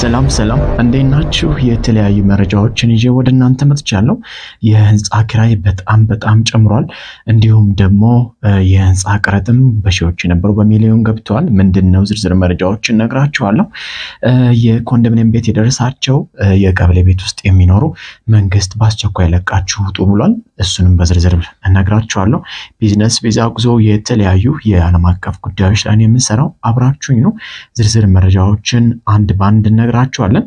ሰላም ሰላም እንዴት ናችሁ? የተለያዩ መረጃዎችን ይዤ ወደ እናንተ መጥቻለሁ። የህንፃ ኪራይ በጣም በጣም ጨምሯል። እንዲሁም ደግሞ የህንፃ ቅረጥም በሺዎች የነበሩ በሚሊዮን ገብተዋል። ምንድን ነው ዝርዝር መረጃዎችን ነግራችኋለሁ። የኮንዶሚኒየም ቤት የደረሳቸው የቀበሌ ቤት ውስጥ የሚኖሩ መንግስት በአስቸኳይ ለቃችሁ ውጡ ብሏል። እሱንም በዝርዝር እነግራችኋለሁ። ቢዝነስ ቤዛ ጉዞ፣ የተለያዩ የዓለም አቀፍ ጉዳዮች ላይ የምንሰራው አብራችሁኝ ነው። ዝርዝር መረጃዎችን አንድ በአንድ እንነግራችኋለን።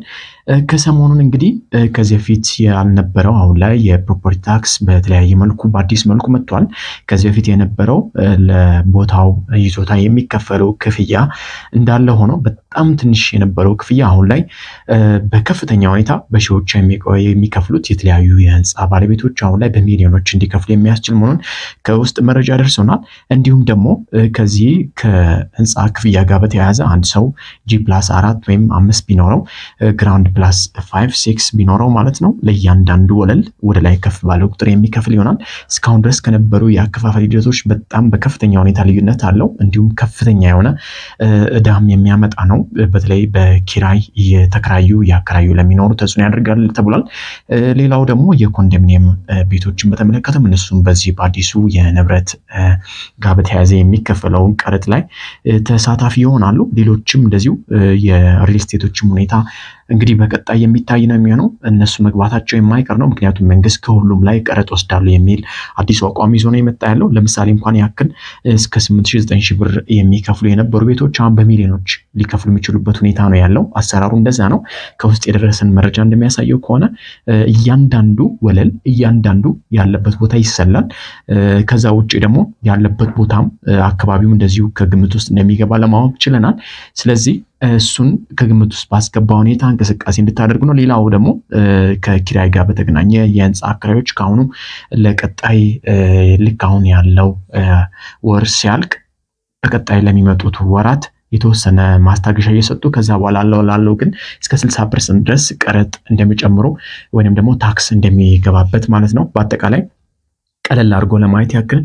ከሰሞኑን እንግዲህ ከዚህ በፊት ያልነበረው አሁን ላይ የፕሮፐርቲ ታክስ በተለያየ መልኩ በአዲስ መልኩ መጥቷል። ከዚህ በፊት የነበረው ለቦታው ይዞታ የሚከፈለው ክፍያ እንዳለ ሆኖ በጣም ትንሽ የነበረው ክፍያ አሁን ላይ በከፍተኛ ሁኔታ በሺዎች የሚከፍሉት የተለያዩ የህንፃ ባለቤቶች አሁን ላይ በሚሊዮኖች እንዲከፍሉ የሚያስችል መሆኑን ከውስጥ መረጃ ደርሶናል። እንዲሁም ደግሞ ከዚህ ከህንፃ ክፍያ ጋር በተያያዘ አንድ ሰው ጂ ፕላስ አራት ወይም አምስት ቢኖረው ግራውንድ ፕላስ 5 6 ቢኖረው ማለት ነው ለእያንዳንዱ ወለል ወደ ላይ ከፍ ባለ ቁጥር የሚከፍል ይሆናል። እስካሁን ድረስ ከነበሩ የአከፋፈል ሂደቶች በጣም በከፍተኛ ሁኔታ ልዩነት አለው። እንዲሁም ከፍተኛ የሆነ እዳም የሚያመጣ ነው። በተለይ በኪራይ የተከራዩ ያከራዩ ለሚኖሩ ተጽዕኖ ያደርጋል ተብሏል። ሌላው ደግሞ የኮንዶሚኒየም ቤቶችን በተመለከተም እነሱም በዚህ በአዲሱ የንብረት ጋር በተያያዘ የሚከፈለውን ቀረጥ ላይ ተሳታፊ ይሆናሉ። ሌሎችም እንደዚሁ የሪል ስቴቶችም ሁኔታ እንግዲህ በቀጣይ የሚታይ ነው የሚሆነው። እነሱ መግባታቸው የማይቀር ነው። ምክንያቱም መንግስት ከሁሉም ላይ ቀረጥ ወስዳሉ የሚል አዲሱ አቋም ይዞ ነው የመጣ ያለው። ለምሳሌ እንኳን ያክል እስከ 8900 ብር የሚከፍሉ የነበሩ ቤቶች አሁን በሚሊዮኖች ሊከፍሉ የሚችሉበት ሁኔታ ነው ያለው። አሰራሩ እንደዛ ነው። ከውስጥ የደረሰን መረጃ እንደሚያሳየው ከሆነ እያንዳንዱ ወለል እያንዳንዱ ያለበት ቦታ ይሰላል። ከዛ ውጭ ደግሞ ያለበት ቦታም አካባቢውም እንደዚሁ ከግምት ውስጥ እንደሚገባ ለማወቅ ችለናል። ስለዚህ እሱን ከግምት ውስጥ ባስገባ ሁኔታ እንቅስቃሴ እንድታደርግ ነው። ሌላው ደግሞ ከኪራይ ጋር በተገናኘ የህንፃ አከራዮች ከአሁኑ ለቀጣይ ልክ አሁን ያለው ወር ሲያልቅ በቀጣይ ለሚመጡት ወራት የተወሰነ ማስታገሻ እየሰጡ ከዛ በኋላ ላለው ላለው ግን እስከ 60 ፐርሰንት ድረስ ቀረጥ እንደሚጨምሩ ወይንም ደግሞ ታክስ እንደሚገባበት ማለት ነው በአጠቃላይ ቀለል አድርጎ ለማየት ያክል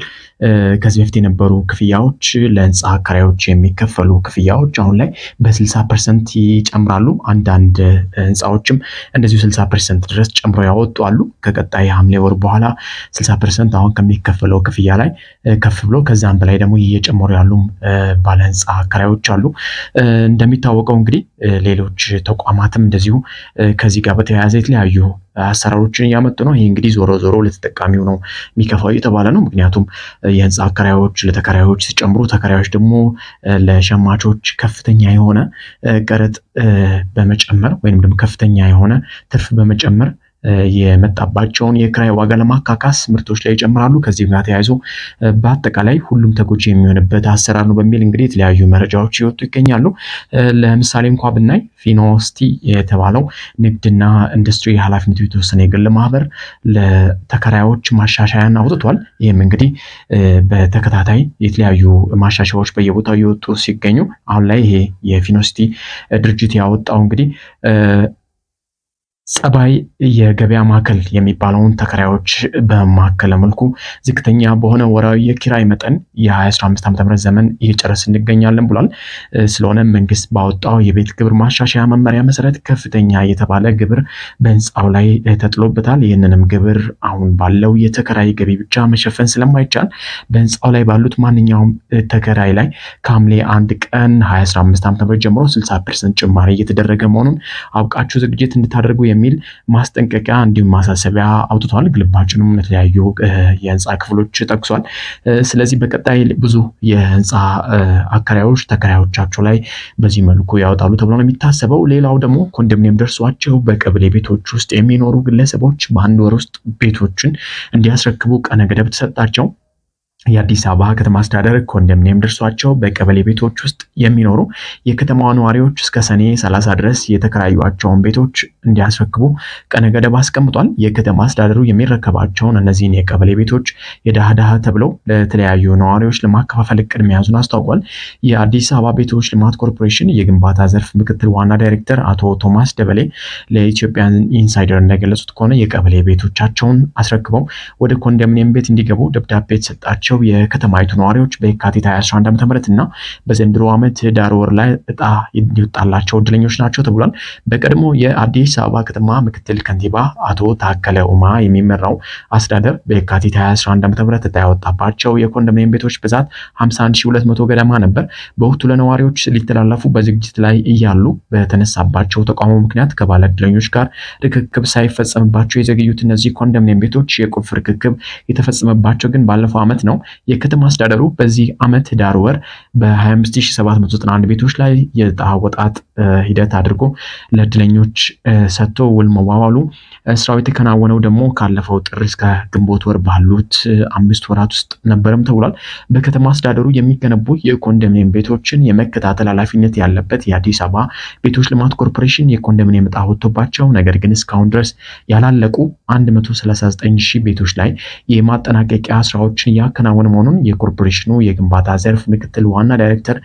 ከዚህ በፊት የነበሩ ክፍያዎች ለህንፃ አከራዮች የሚከፈሉ ክፍያዎች አሁን ላይ በ በ60 ፐርሰንት ይጨምራሉ። አንዳንድ ህንፃዎችም እንደዚሁ 60 ፐርሰንት ድረስ ጨምሮ ያወጡ አሉ። ከቀጣይ ሐምሌ ወር በኋላ 60 ፐርሰንት አሁን ከሚከፈለው ክፍያ ላይ ከፍ ብሎ ከዛም በላይ ደግሞ እየጨመሩ ያሉ ባለ ህንፃ አከራዮች አሉ። እንደሚታወቀው እንግዲህ ሌሎች ተቋማትም እንደዚሁ ከዚህ ጋር በተያያዘ የተለያዩ አሰራሮችን እያመጡ ነው። ይህ እንግዲህ ዞሮ ዞሮ ለተጠቃሚው ነው የሚከፋው እየተባለ ነው። ምክንያቱም የህንፃ አከራዮች ለተከራዮች ሲጨምሩ፣ ተከራዮች ደግሞ ለሸማቾች ከፍተኛ የሆነ ቀረጥ በመጨመር ወይም ደግሞ ከፍተኛ የሆነ ትርፍ በመጨመር የመጣባቸውን የክራይ ዋጋ ለማካካስ ምርቶች ላይ ይጨምራሉ። ከዚህም ጋር ተያይዞ በአጠቃላይ ሁሉም ተጎጂ የሚሆንበት አሰራር ነው በሚል እንግዲህ የተለያዩ መረጃዎች ይወጡ ይገኛሉ። ለምሳሌ እንኳ ብናይ ፊኖስቲ የተባለው ንግድና ኢንዱስትሪ ኃላፊነቱ የተወሰነ የግል ማህበር ለተከራዮች ማሻሻያን አውጥቷል። ይህም እንግዲህ በተከታታይ የተለያዩ ማሻሻያዎች በየቦታው የወጡ ሲገኙ አሁን ላይ ይሄ የፊኖስቲ ድርጅት ያወጣው እንግዲህ ጸባይ የገበያ ማዕከል የሚባለውን ተከራዮች በማከለ መልኩ ዝቅተኛ በሆነ ወራዊ የኪራይ መጠን የ2015 ዓ.ም ዘመን እየጨረስ እንገኛለን ብሏል። ስለሆነ መንግስት ባወጣው የቤት ግብር ማሻሻያ መመሪያ መሰረት ከፍተኛ የተባለ ግብር በህንፃው ላይ ተጥሎበታል። ይህንንም ግብር አሁን ባለው የተከራይ ገቢ ብቻ መሸፈን ስለማይቻል በህንፃው ላይ ባሉት ማንኛውም ተከራይ ላይ ከሐምሌ አንድ ቀን 2015 ዓ.ም ጀምሮ 60 ፐርሰንት ጭማሪ እየተደረገ መሆኑን አውቃችሁ ዝግጅት እንድታደርጉ የሚል ማስጠንቀቂያ እንዲሁም ማሳሰቢያ አውጥቷል። ግልባጭንም የተለያዩ የህንፃ ክፍሎች ጠቅሷል። ስለዚህ በቀጣይ ብዙ የህንፃ አከራዮች ተከራዮቻቸው ላይ በዚህ መልኩ ያወጣሉ ተብሎ ነው የሚታሰበው። ሌላው ደግሞ ኮንዶሚኒየም ደርሷቸው በቀበሌ ቤቶች ውስጥ የሚኖሩ ግለሰቦች በአንድ ወር ውስጥ ቤቶችን እንዲያስረክቡ ቀነ ገደብ ተሰጣቸው። የአዲስ አበባ ከተማ አስተዳደር ኮንዶሚኒየም ደርሷቸው በቀበሌ ቤቶች ውስጥ የሚኖሩ የከተማዋ ነዋሪዎች እስከ ሰኔ 30 ድረስ የተከራዩቸውን ቤቶች እንዲያስረክቡ ቀነ ገደብ አስቀምጧል። የከተማ አስተዳደሩ የሚረከባቸውን እነዚህን የቀበሌ ቤቶች የድሃ ድሃ ተብለው ለተለያዩ ነዋሪዎች ለማከፋፈል እቅድ መያዙን አስታውቋል። የአዲስ አበባ ቤቶች ልማት ኮርፖሬሽን የግንባታ ዘርፍ ምክትል ዋና ዳይሬክተር አቶ ቶማስ ደበሌ ለኢትዮጵያ ኢንሳይደር እንደገለጹት ከሆነ የቀበሌ ቤቶቻቸውን አስረክበው ወደ ኮንዶሚኒየም ቤት እንዲገቡ ደብዳቤ የተሰጣቸው ያላቸው የከተማይቱ ነዋሪዎች በየካቲት 2011 ዓ.ም እና በዘንድሮ ዓመት ዳር ወር ላይ እጣ እንዲወጣላቸው እድለኞች ናቸው ተብሏል። በቀድሞ የአዲስ አበባ ከተማ ምክትል ከንቲባ አቶ ታከለ ኡማ የሚመራው አስተዳደር በየካቲት 2011 ም እጣ ያወጣባቸው የኮንዶሚኒየም ቤቶች ብዛት 51200 ገደማ ነበር። በወቅቱ ለነዋሪዎች ሊተላለፉ በዝግጅት ላይ እያሉ በተነሳባቸው ተቃውሞ ምክንያት ከባለ እድለኞች ጋር ርክክብ ሳይፈጸምባቸው የዘገዩት እነዚህ ኮንዶሚኒየም ቤቶች የቁልፍ ርክክብ የተፈጸመባቸው ግን ባለፈው ዓመት ነው። የከተማ አስተዳደሩ በዚህ ዓመት ዳር ወር በ25791 ቤቶች ላይ የዕጣ ወጣት ሂደት አድርጎ ለእድለኞች ሰጥቶ ውል መዋዋሉ ስራው የተከናወነው ደግሞ ካለፈው ጥር እስከ ግንቦት ወር ባሉት አምስት ወራት ውስጥ ነበረም ተብሏል። በከተማ አስተዳደሩ የሚገነቡ የኮንዶሚኒየም ቤቶችን የመከታተል ኃላፊነት ያለበት የአዲስ አበባ ቤቶች ልማት ኮርፖሬሽን የኮንዶሚኒየም ዕጣ ወጥቶባቸው ነገር ግን እስካሁን ድረስ ያላለቁ 139 ሺህ ቤቶች ላይ የማጠናቀቂያ ስራዎችን ያከናል እየተከናወነ መሆኑን የኮርፖሬሽኑ የግንባታ ዘርፍ ምክትል ዋና ዳይሬክተር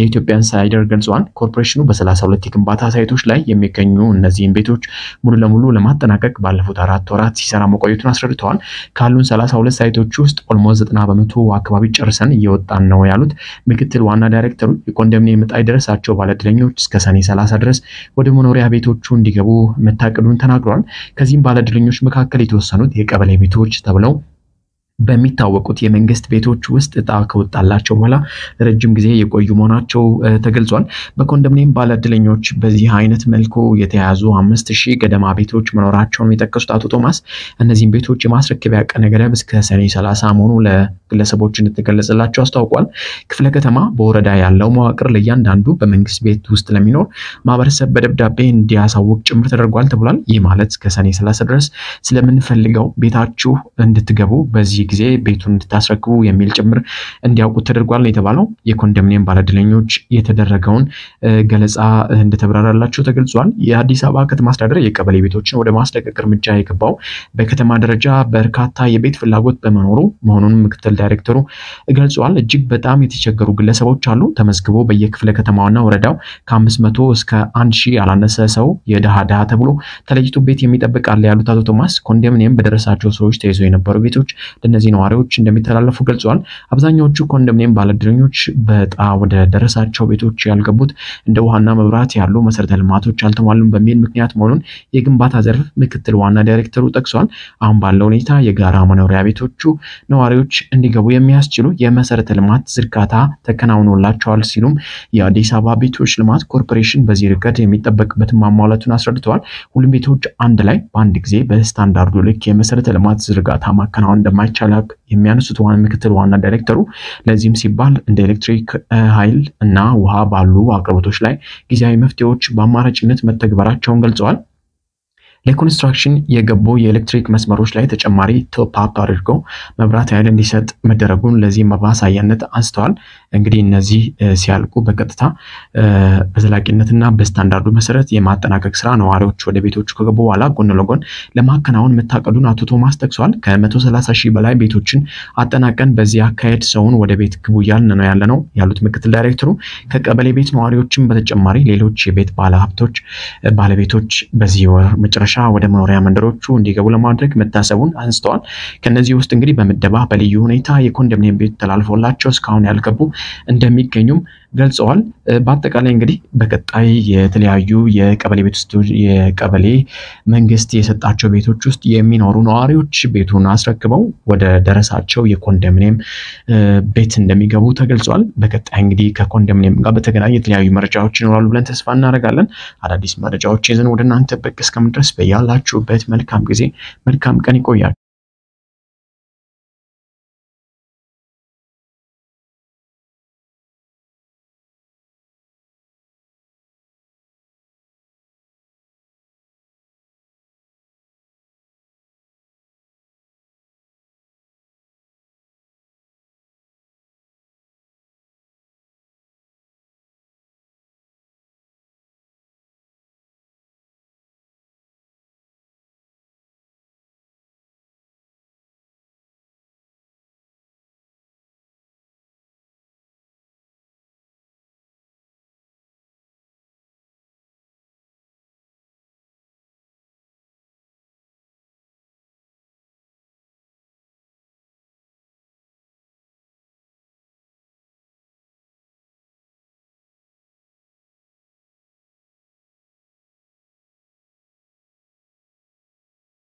የኢትዮጵያ ኢንሳይደር ገልጸዋል። ኮርፖሬሽኑ በ32 የግንባታ ሳይቶች ላይ የሚገኙ እነዚህን ቤቶች ሙሉ ለሙሉ ለማጠናቀቅ ባለፉት አራት ወራት ሲሰራ መቆየቱን አስረድተዋል። ካሉን 32 ሳይቶች ውስጥ ኦልሞስ 90 በመቶ አካባቢ ጨርሰን እየወጣን ነው ያሉት ምክትል ዋና ዳይሬክተሩ የኮንዶሚኒየም ዕጣ የደረሳቸው ባለድለኞች እስከ ሰኔ 30 ድረስ ወደ መኖሪያ ቤቶቹ እንዲገቡ መታቀዱን ተናግሯል። ከዚህም ባለድለኞች መካከል የተወሰኑት የቀበሌ ቤቶች ተብለው በሚታወቁት የመንግስት ቤቶች ውስጥ እጣ ከወጣላቸው በኋላ ረጅም ጊዜ የቆዩ መሆናቸው ተገልጿል። በኮንዶሚኒየም ባለእድለኞች በዚህ አይነት መልኩ የተያዙ አምስት ሺህ ገደማ ቤቶች መኖራቸውን የጠቀሱት አቶ ቶማስ እነዚህም ቤቶች የማስረከቢያ ቀነ ገደብ እስከ ሰኔ 30 መሆኑ ለግለሰቦች እንደተገለጸላቸው አስታውቋል። ክፍለ ከተማ በወረዳ ያለው መዋቅር ለእያንዳንዱ በመንግስት ቤት ውስጥ ለሚኖር ማህበረሰብ በደብዳቤ እንዲያሳውቅ ጭምር ተደርጓል ተብሏል። ይህ ማለት እስከ ሰኔ 30 ድረስ ስለምንፈልገው ቤታችሁ እንድትገቡ በዚህ ጊዜ ቤቱን እንድታስረክቡ የሚል ጭምር እንዲያውቁት ተደርጓል የተባለው የኮንዶሚኒየም ባለድለኞች የተደረገውን ገለጻ እንደተብራራላቸው ተገልጿል። የአዲስ አበባ ከተማ አስተዳደር የቀበሌ ቤቶችን ወደ ማስለቀቅ እርምጃ የገባው በከተማ ደረጃ በርካታ የቤት ፍላጎት በመኖሩ መሆኑን ምክትል ዳይሬክተሩ ገልጿል። እጅግ በጣም የተቸገሩ ግለሰቦች አሉ። ተመዝግቦ በየክፍለ ከተማውና ወረዳው ከአምስት መቶ እስከ አንድ ሺህ ያላነሰ ሰው የድሃ ድሃ ተብሎ ተለይቶ ቤት የሚጠብቅ ያሉት አቶ ቶማስ ኮንዶሚኒየም በደረሳቸው ሰዎች ተይዞ የነበሩ ቤቶች ለነዚህ እነዚህ ነዋሪዎች እንደሚተላለፉ ገልጸዋል። አብዛኛዎቹ ኮንዶሚኒየም ባለድረኞች በጣ ወደ ደረሳቸው ቤቶች ያልገቡት እንደ ውሃና መብራት ያሉ መሰረተ ልማቶች አልተሟሉም በሚል ምክንያት መሆኑን የግንባታ ዘርፍ ምክትል ዋና ዳይሬክተሩ ጠቅሷል። አሁን ባለው ሁኔታ የጋራ መኖሪያ ቤቶቹ ነዋሪዎች እንዲገቡ የሚያስችሉ የመሰረተ ልማት ዝርጋታ ተከናውኖላቸዋል ሲሉም የአዲስ አበባ ቤቶች ልማት ኮርፖሬሽን በዚህ ርቀት የሚጠበቅበትን ማሟላቱን አስረድተዋል። ሁሉም ቤቶች አንድ ላይ በአንድ ጊዜ በስታንዳርዱ ልክ የመሰረተ ልማት ዝርጋታ ማከናወን እንደማይቻል ሸላክ የሚያነሱት ምክትል ዋና ዳይሬክተሩ ለዚህም ሲባል እንደ ኤሌክትሪክ ኃይል እና ውሃ ባሉ አቅርቦቶች ላይ ጊዜያዊ መፍትሄዎች በአማራጭነት መተግበራቸውን ገልጸዋል። ለኮንስትራክሽን የገቡ የኤሌክትሪክ መስመሮች ላይ ተጨማሪ ቶፕአፕ አድርገው መብራት ኃይል እንዲሰጥ መደረጉን ለዚህ ማሳያነት አንስተዋል። እንግዲህ እነዚህ ሲያልቁ በቀጥታ በዘላቂነትና በስታንዳርዱ መሰረት የማጠናቀቅ ስራ ነዋሪዎች ወደ ቤቶች ከገቡ በኋላ ጎን ለጎን ለማከናወን መታቀዱን አቶ ቶማስ ጠቅሷል። ከ130 ሺህ በላይ ቤቶችን አጠናቀን በዚህ አካሄድ ሰውን ወደ ቤት ግቡ እያልን ነው ያለ ነው ያሉት ምክትል ዳይሬክተሩ ከቀበሌ ቤት ነዋሪዎችም በተጨማሪ ሌሎች የቤት ባለሀብቶች ባለቤቶች በዚህ ወር መጨረሻ በመጨረሻ ወደ መኖሪያ መንደሮቹ እንዲገቡ ለማድረግ መታሰቡን አንስተዋል። ከነዚህ ውስጥ እንግዲህ በምደባ በልዩ ሁኔታ የኮንዶሚኒየም ቤት ተላልፎላቸው እስካሁን ያልገቡ እንደሚገኙም ገልጸዋል። በአጠቃላይ እንግዲህ በቀጣይ የተለያዩ የቀበሌ ቤት ውስጥ የቀበሌ መንግስት የሰጣቸው ቤቶች ውስጥ የሚኖሩ ነዋሪዎች ቤቱን አስረክበው ወደ ደረሳቸው የኮንዶሚኒየም ቤት እንደሚገቡ ተገልጿል። በቀጣይ እንግዲህ ከኮንዶሚኒየም ጋር በተገናኘ የተለያዩ መረጃዎች ይኖራሉ ብለን ተስፋ እናደርጋለን። አዳዲስ መረጃዎች ይዘን ወደ እናንተ በቅ እስከምድረስ በያላችሁበት መልካም ጊዜ መልካም ቀን ይቆያል።